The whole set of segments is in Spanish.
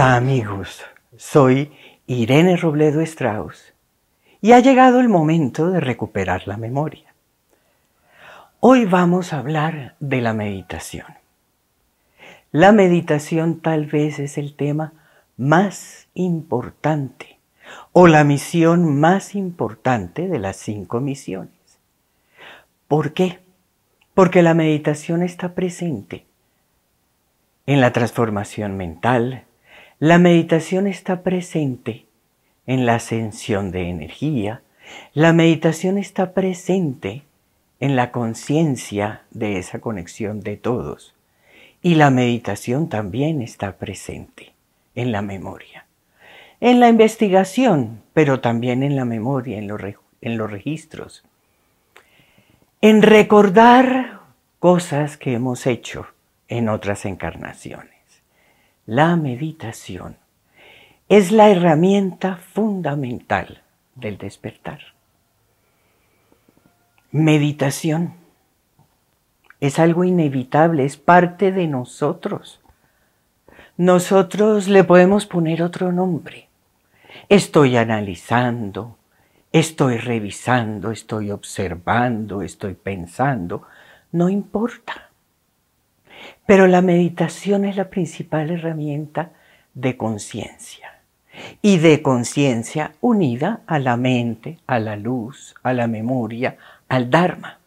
Hola amigos, soy Irene Robledo Strauss y ha llegado el momento de recuperar la memoria. Hoy vamos a hablar de la meditación. La meditación tal vez es el tema más importante o la misión más importante de las cinco misiones. ¿Por qué? Porque la meditación está presente en la transformación mental, la meditación está presente en la ascensión de energía. La meditación está presente en la conciencia de esa conexión de todos. Y la meditación también está presente en la memoria, en la investigación, pero también en la memoria, en los, registros, en recordar cosas que hemos hecho en otras encarnaciones. La meditación es la herramienta fundamental del despertar. Meditación es algo inevitable, es parte de nosotros. Nosotros le podemos poner otro nombre. Estoy analizando, estoy revisando, estoy observando, estoy pensando, no importa. Pero la meditación es la principal herramienta de conciencia y de conciencia unida a la mente, a la luz, a la memoria, al Dharma.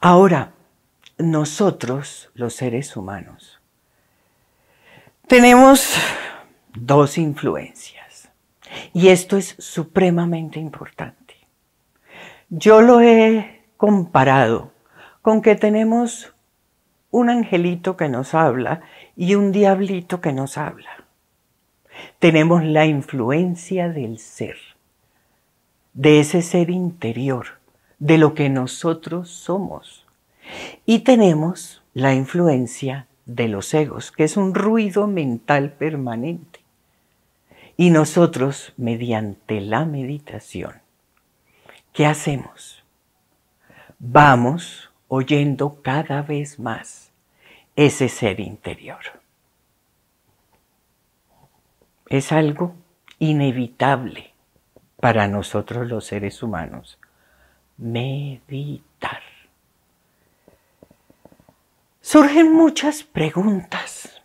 Ahora, nosotros, los seres humanos, tenemos dos influencias y esto es supremamente importante. Yo lo he comparado con que tenemos un angelito que nos habla y un diablito que nos habla. Tenemos la influencia del ser, de ese ser interior, de lo que nosotros somos. Y tenemos la influencia de los egos, que es un ruido mental permanente. Y nosotros, mediante la meditación, ¿qué hacemos? Vamos oyendo cada vez más ese ser interior. Es algo inevitable para nosotros los seres humanos. Meditar. Surgen muchas preguntas.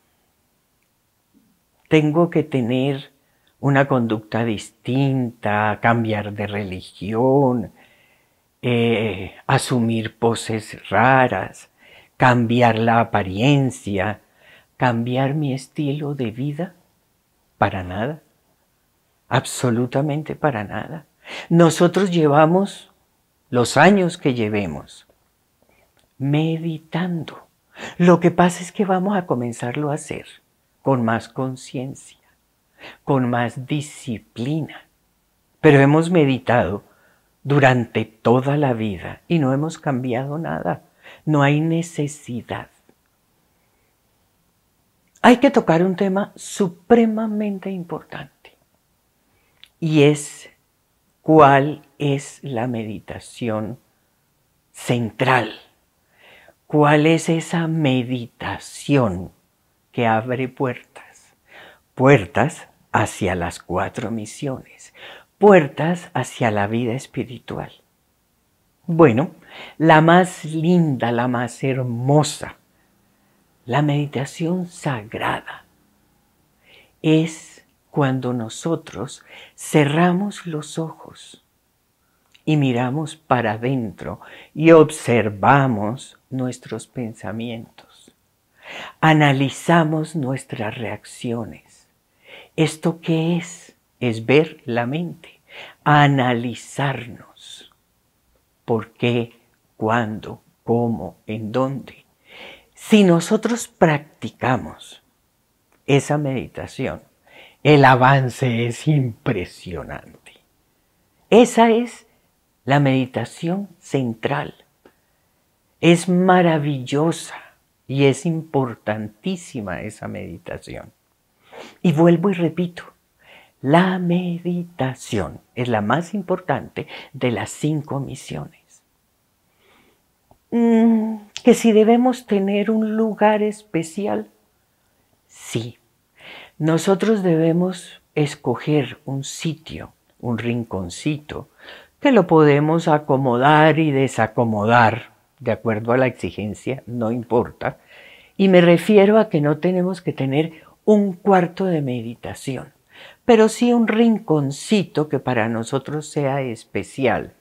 Tengo que tener una conducta distinta, cambiar de religión, eh, asumir poses raras, cambiar la apariencia, cambiar mi estilo de vida? Para nada, absolutamente para nada. Nosotros llevamos los años que llevemos meditando. Lo que pasa es que vamos a comenzarlo a hacer con más conciencia, con más disciplina. Pero hemos meditado durante toda la vida y no hemos cambiado nada. No hay necesidad. Hay que tocar un tema supremamente importante y es cuál es la meditación central, cuál es esa meditación que abre puertas, puertas hacia las cuatro misiones, puertas hacia la vida espiritual. Bueno, la más linda, la más hermosa, la meditación sagrada es cuando nosotros cerramos los ojos y miramos para adentro y observamos nuestros pensamientos, analizamos nuestras reacciones. ¿Esto qué es? es ver la mente, analizarnos. ¿Por qué? ¿Cuándo? ¿Cómo? ¿En dónde? Si nosotros practicamos esa meditación, el avance es impresionante. Esa es la meditación central. Es maravillosa y es importantísima esa meditación. Y vuelvo y repito, la meditación es la más importante de las cinco misiones. Mm, ¿Que si debemos tener un lugar especial? Sí. Nosotros debemos escoger un sitio, un rinconcito, que lo podemos acomodar y desacomodar de acuerdo a la exigencia, no importa. Y me refiero a que no tenemos que tener un cuarto de meditación pero sí un rinconcito que para nosotros sea especial,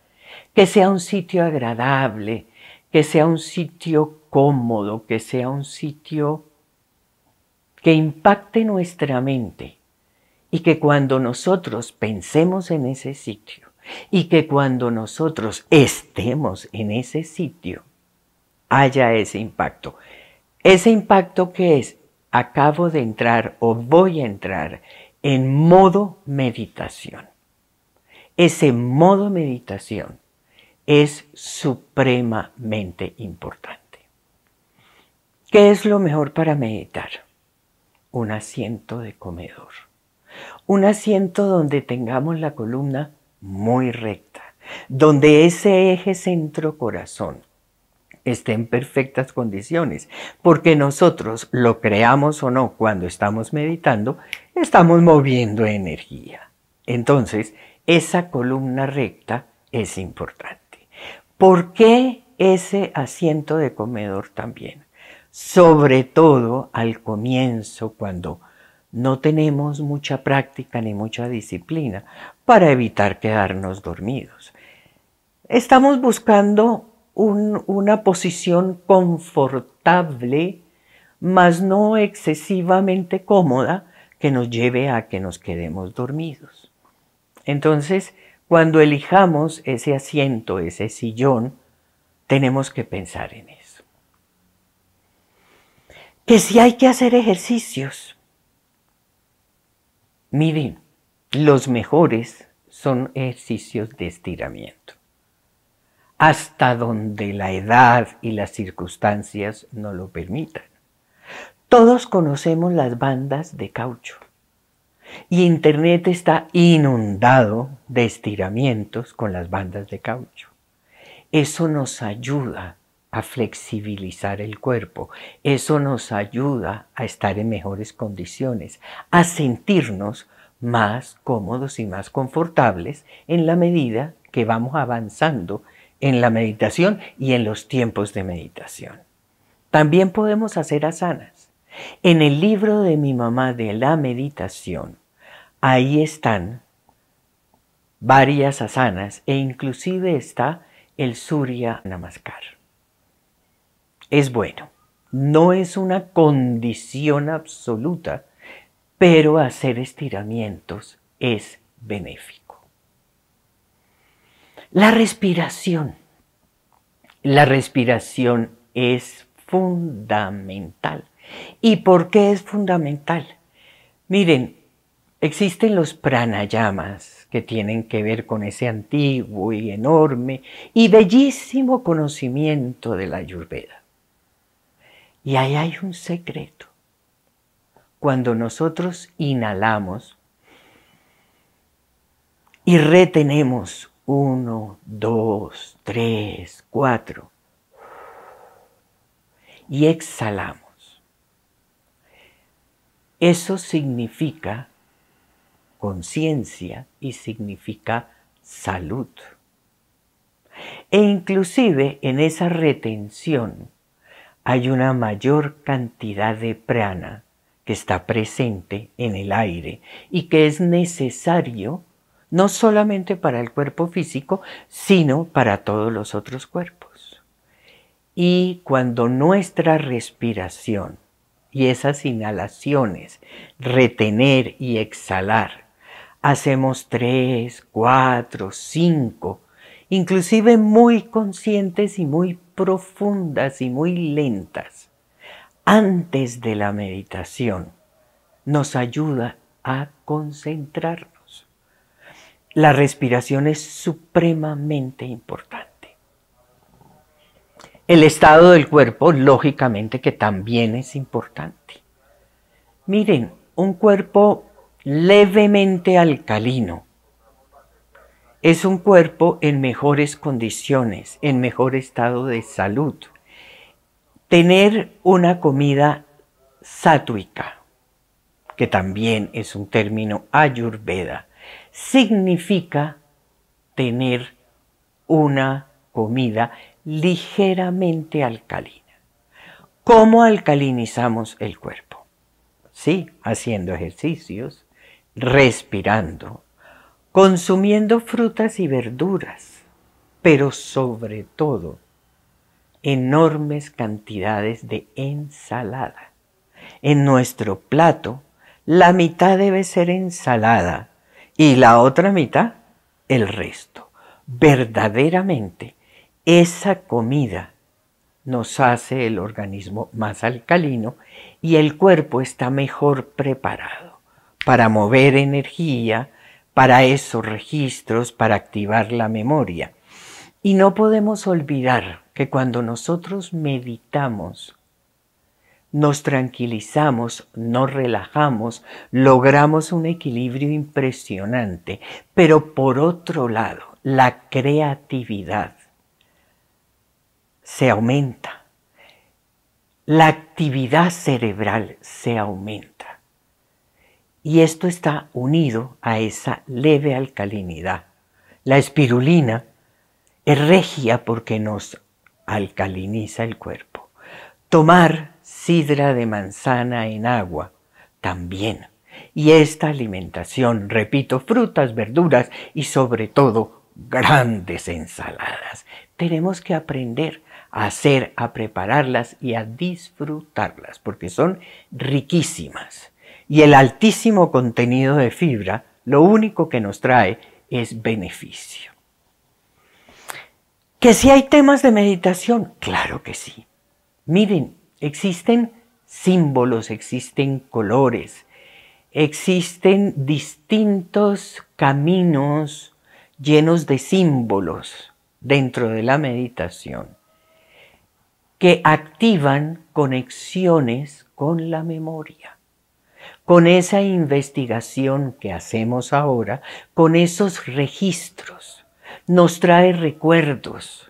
que sea un sitio agradable, que sea un sitio cómodo, que sea un sitio que impacte nuestra mente y que cuando nosotros pensemos en ese sitio y que cuando nosotros estemos en ese sitio, haya ese impacto. Ese impacto que es, acabo de entrar o voy a entrar en modo meditación. Ese modo meditación es supremamente importante. ¿Qué es lo mejor para meditar? Un asiento de comedor. Un asiento donde tengamos la columna muy recta, donde ese eje centro corazón esté en perfectas condiciones, porque nosotros, lo creamos o no, cuando estamos meditando, estamos moviendo energía. Entonces, esa columna recta es importante. ¿Por qué ese asiento de comedor también? Sobre todo al comienzo, cuando no tenemos mucha práctica ni mucha disciplina para evitar quedarnos dormidos. Estamos buscando una posición confortable, mas no excesivamente cómoda, que nos lleve a que nos quedemos dormidos. Entonces, cuando elijamos ese asiento, ese sillón, tenemos que pensar en eso. Que si hay que hacer ejercicios, miren, los mejores son ejercicios de estiramiento hasta donde la edad y las circunstancias no lo permitan. Todos conocemos las bandas de caucho y Internet está inundado de estiramientos con las bandas de caucho. Eso nos ayuda a flexibilizar el cuerpo, eso nos ayuda a estar en mejores condiciones, a sentirnos más cómodos y más confortables en la medida que vamos avanzando en la meditación y en los tiempos de meditación. También podemos hacer asanas. En el libro de mi mamá de la meditación, ahí están varias asanas e inclusive está el Surya Namaskar. Es bueno, no es una condición absoluta, pero hacer estiramientos es benéfico. La respiración. La respiración es fundamental. ¿Y por qué es fundamental? Miren, existen los pranayamas que tienen que ver con ese antiguo y enorme y bellísimo conocimiento de la Ayurveda. Y ahí hay un secreto. Cuando nosotros inhalamos y retenemos uno, dos, tres, cuatro. Y exhalamos. Eso significa conciencia y significa salud. E inclusive en esa retención hay una mayor cantidad de prana que está presente en el aire y que es necesario no solamente para el cuerpo físico, sino para todos los otros cuerpos. Y cuando nuestra respiración y esas inhalaciones, retener y exhalar, hacemos tres, cuatro, cinco, inclusive muy conscientes y muy profundas y muy lentas, antes de la meditación, nos ayuda a concentrarnos la respiración es supremamente importante. El estado del cuerpo, lógicamente, que también es importante. Miren, un cuerpo levemente alcalino es un cuerpo en mejores condiciones, en mejor estado de salud. Tener una comida sátuica, que también es un término ayurveda, significa tener una comida ligeramente alcalina. ¿Cómo alcalinizamos el cuerpo? Sí, haciendo ejercicios, respirando, consumiendo frutas y verduras, pero sobre todo enormes cantidades de ensalada. En nuestro plato, la mitad debe ser ensalada y la otra mitad el resto. Verdaderamente, esa comida nos hace el organismo más alcalino y el cuerpo está mejor preparado para mover energía, para esos registros, para activar la memoria. Y no podemos olvidar que cuando nosotros meditamos, nos tranquilizamos, nos relajamos, logramos un equilibrio impresionante. Pero por otro lado, la creatividad se aumenta, la actividad cerebral se aumenta. Y esto está unido a esa leve alcalinidad. La espirulina es regia porque nos alcaliniza el cuerpo. Tomar sidra de manzana en agua también. Y esta alimentación, repito, frutas, verduras y sobre todo grandes ensaladas. Tenemos que aprender a hacer, a prepararlas y a disfrutarlas porque son riquísimas. Y el altísimo contenido de fibra lo único que nos trae es beneficio. ¿Que si hay temas de meditación? Claro que sí. Miren, Existen símbolos, existen colores, existen distintos caminos llenos de símbolos dentro de la meditación que activan conexiones con la memoria. Con esa investigación que hacemos ahora, con esos registros, nos trae recuerdos,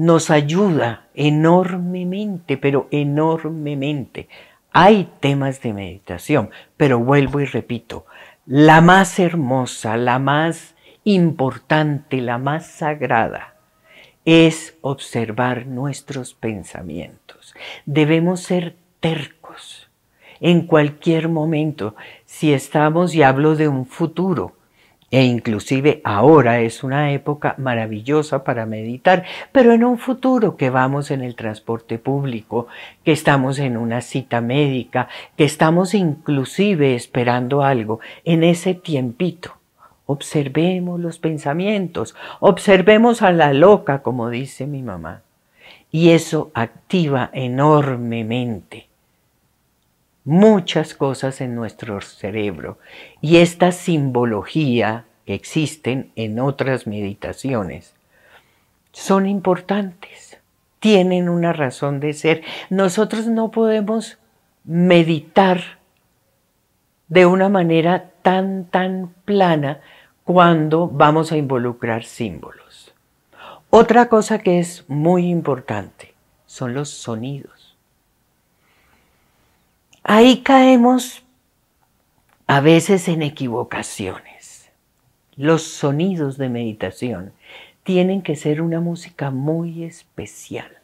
nos ayuda enormemente, pero enormemente. Hay temas de meditación, pero vuelvo y repito, la más hermosa, la más importante, la más sagrada, es observar nuestros pensamientos. Debemos ser tercos en cualquier momento. Si estamos, y hablo de un futuro, e inclusive ahora es una época maravillosa para meditar, pero en un futuro que vamos en el transporte público, que estamos en una cita médica, que estamos inclusive esperando algo, en ese tiempito observemos los pensamientos, observemos a la loca, como dice mi mamá. Y eso activa enormemente muchas cosas en nuestro cerebro y esta simbología que existen en otras meditaciones son importantes, tienen una razón de ser. Nosotros no podemos meditar de una manera tan, tan plana cuando vamos a involucrar símbolos. Otra cosa que es muy importante son los sonidos. Ahí caemos a veces en equivocaciones. Los sonidos de meditación tienen que ser una música muy especial,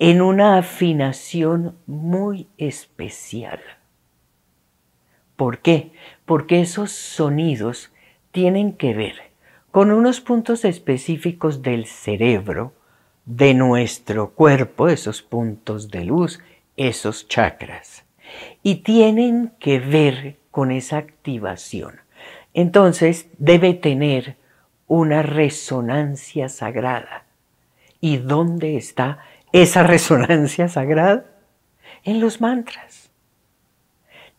en una afinación muy especial. ¿Por qué? Porque esos sonidos tienen que ver con unos puntos específicos del cerebro, de nuestro cuerpo, esos puntos de luz, esos chakras y tienen que ver con esa activación. Entonces debe tener una resonancia sagrada. ¿Y dónde está esa resonancia sagrada? En los mantras.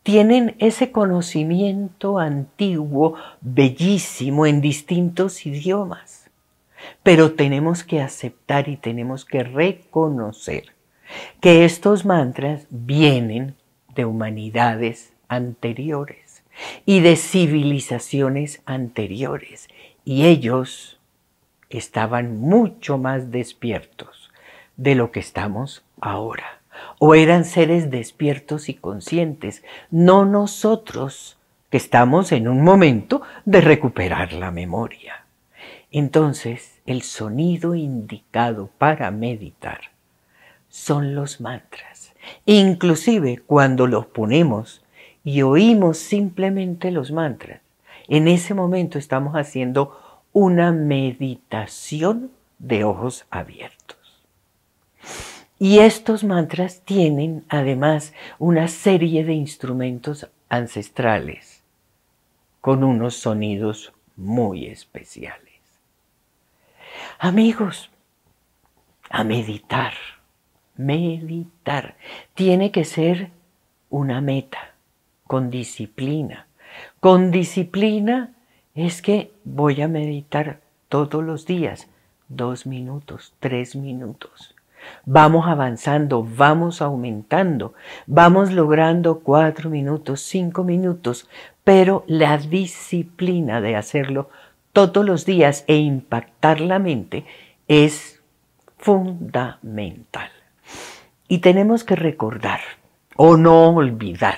Tienen ese conocimiento antiguo, bellísimo, en distintos idiomas. Pero tenemos que aceptar y tenemos que reconocer que estos mantras vienen de humanidades anteriores y de civilizaciones anteriores y ellos estaban mucho más despiertos de lo que estamos ahora o eran seres despiertos y conscientes, no nosotros que estamos en un momento de recuperar la memoria. Entonces, el sonido indicado para meditar son los mantras. Inclusive cuando los ponemos y oímos simplemente los mantras, en ese momento estamos haciendo una meditación de ojos abiertos. Y estos mantras tienen además una serie de instrumentos ancestrales con unos sonidos muy especiales. Amigos, a meditar meditar. Tiene que ser una meta, con disciplina. Con disciplina es que voy a meditar todos los días, dos minutos, tres minutos. Vamos avanzando, vamos aumentando, vamos logrando cuatro minutos, cinco minutos, pero la disciplina de hacerlo todos los días e impactar la mente es fundamental. Y tenemos que recordar, o no olvidar,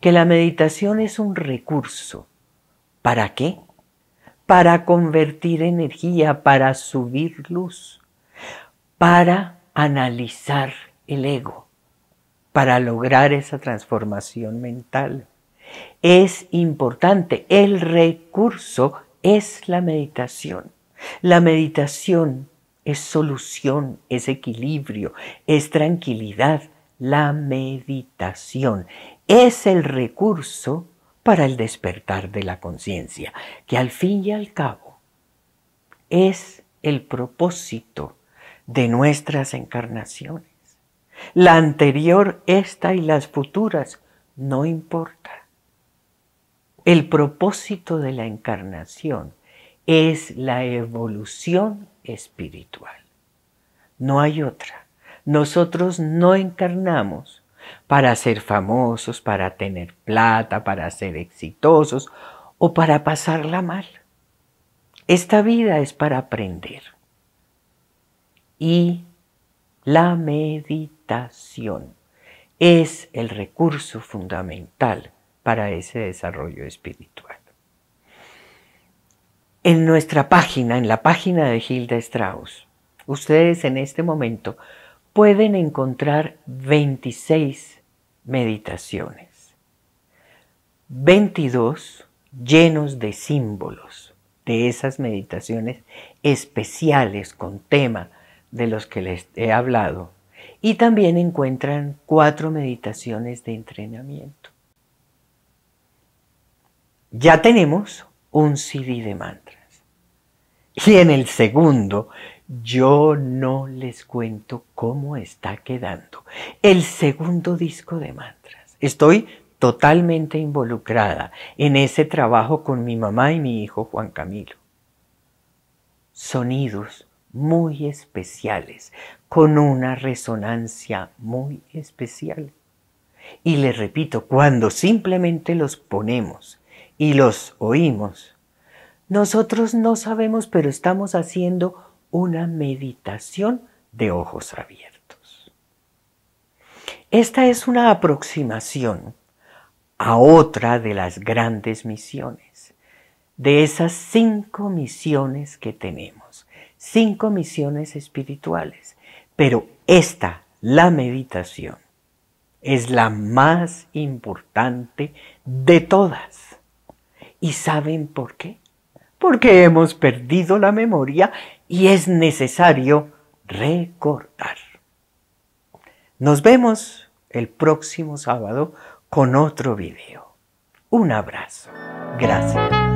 que la meditación es un recurso. ¿Para qué? Para convertir energía, para subir luz, para analizar el ego, para lograr esa transformación mental. Es importante, el recurso es la meditación. La meditación es solución, es equilibrio, es tranquilidad. La meditación es el recurso para el despertar de la conciencia, que al fin y al cabo es el propósito de nuestras encarnaciones. La anterior, esta y las futuras, no importa. El propósito de la encarnación es la evolución espiritual. No hay otra. Nosotros no encarnamos para ser famosos, para tener plata, para ser exitosos o para pasarla mal. Esta vida es para aprender. Y la meditación es el recurso fundamental para ese desarrollo espiritual. En nuestra página, en la página de Gilda Strauss, ustedes en este momento pueden encontrar 26 meditaciones, 22 llenos de símbolos de esas meditaciones especiales con tema de los que les he hablado. Y también encuentran cuatro meditaciones de entrenamiento. Ya tenemos un CD de mantras. Y en el segundo, yo no les cuento cómo está quedando el segundo disco de mantras. Estoy totalmente involucrada en ese trabajo con mi mamá y mi hijo Juan Camilo. Sonidos muy especiales, con una resonancia muy especial. Y les repito, cuando simplemente los ponemos y los oímos. Nosotros no sabemos, pero estamos haciendo una meditación de ojos abiertos. Esta es una aproximación a otra de las grandes misiones, de esas cinco misiones que tenemos, cinco misiones espirituales, pero esta, la meditación, es la más importante de todas ¿Y saben por qué? Porque hemos perdido la memoria y es necesario recordar. Nos vemos el próximo sábado con otro video. Un abrazo. Gracias.